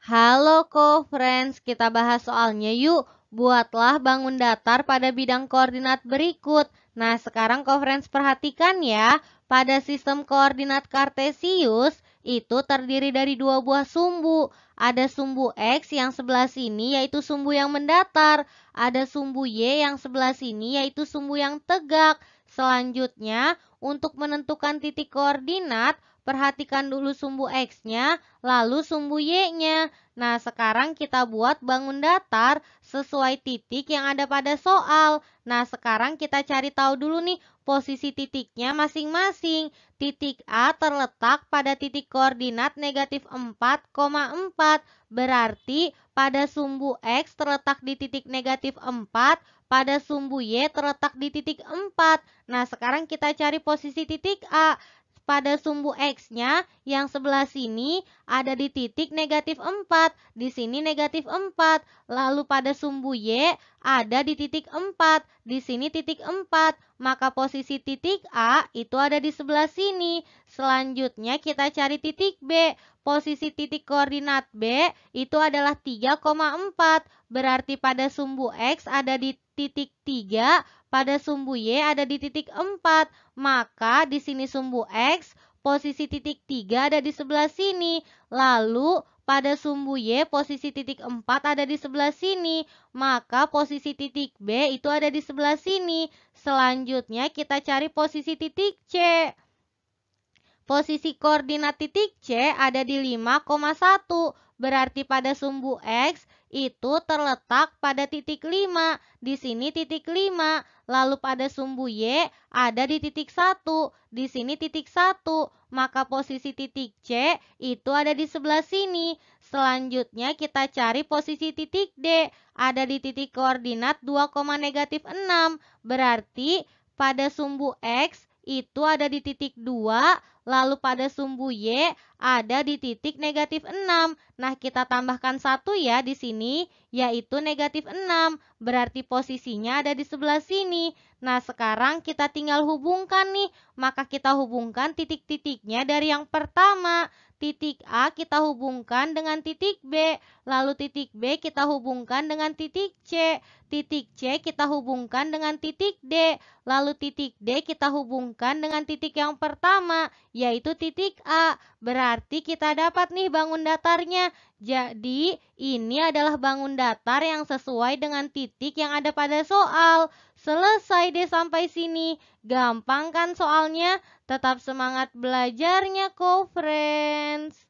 Halo co-friends, kita bahas soalnya yuk. Buatlah bangun datar pada bidang koordinat berikut. Nah, sekarang co-friends perhatikan ya. Pada sistem koordinat kartesius, itu terdiri dari dua buah sumbu. Ada sumbu X yang sebelah sini yaitu sumbu yang mendatar. Ada sumbu Y yang sebelah sini yaitu sumbu yang tegak. Selanjutnya, untuk menentukan titik koordinat, Perhatikan dulu sumbu X-nya, lalu sumbu Y-nya. Nah, sekarang kita buat bangun datar sesuai titik yang ada pada soal. Nah, sekarang kita cari tahu dulu nih posisi titiknya masing-masing. Titik A terletak pada titik koordinat negatif 4,4. Berarti pada sumbu X terletak di titik negatif 4, pada sumbu Y terletak di titik 4. Nah, sekarang kita cari posisi titik A pada sumbu X-nya yang sebelah sini ada di titik negatif 4. Di sini negatif 4. Lalu pada sumbu Y ada di titik 4. Di sini titik 4. Maka posisi titik A itu ada di sebelah sini. Selanjutnya kita cari titik B. Posisi titik koordinat B itu adalah 3,4. Berarti pada sumbu X ada di titik 3 pada sumbu Y ada di titik 4. Maka di sini sumbu X, posisi titik 3 ada di sebelah sini. Lalu pada sumbu Y posisi titik 4 ada di sebelah sini, maka posisi titik B itu ada di sebelah sini. Selanjutnya kita cari posisi titik C. Posisi koordinat titik C ada di 5,1, berarti pada sumbu X itu terletak pada titik 5. Di sini titik 5. Lalu pada sumbu Y ada di titik 1. Di sini titik 1. Maka posisi titik C itu ada di sebelah sini. Selanjutnya kita cari posisi titik D. Ada di titik koordinat 2, negatif 6. Berarti pada sumbu X itu ada di titik 2, lalu pada sumbu Y ada di titik negatif 6. Nah, kita tambahkan satu ya di sini, yaitu negatif 6. Berarti posisinya ada di sebelah sini. Nah, sekarang kita tinggal hubungkan nih. Maka kita hubungkan titik-titiknya dari yang pertama titik A kita hubungkan dengan titik B, lalu titik B kita hubungkan dengan titik C, titik C kita hubungkan dengan titik D, lalu titik D kita hubungkan dengan titik yang pertama, yaitu titik A. Berarti kita dapat nih bangun datarnya, jadi, ini adalah bangun datar yang sesuai dengan titik yang ada pada soal. Selesai deh sampai sini. Gampang kan soalnya? Tetap semangat belajarnya, co-friends.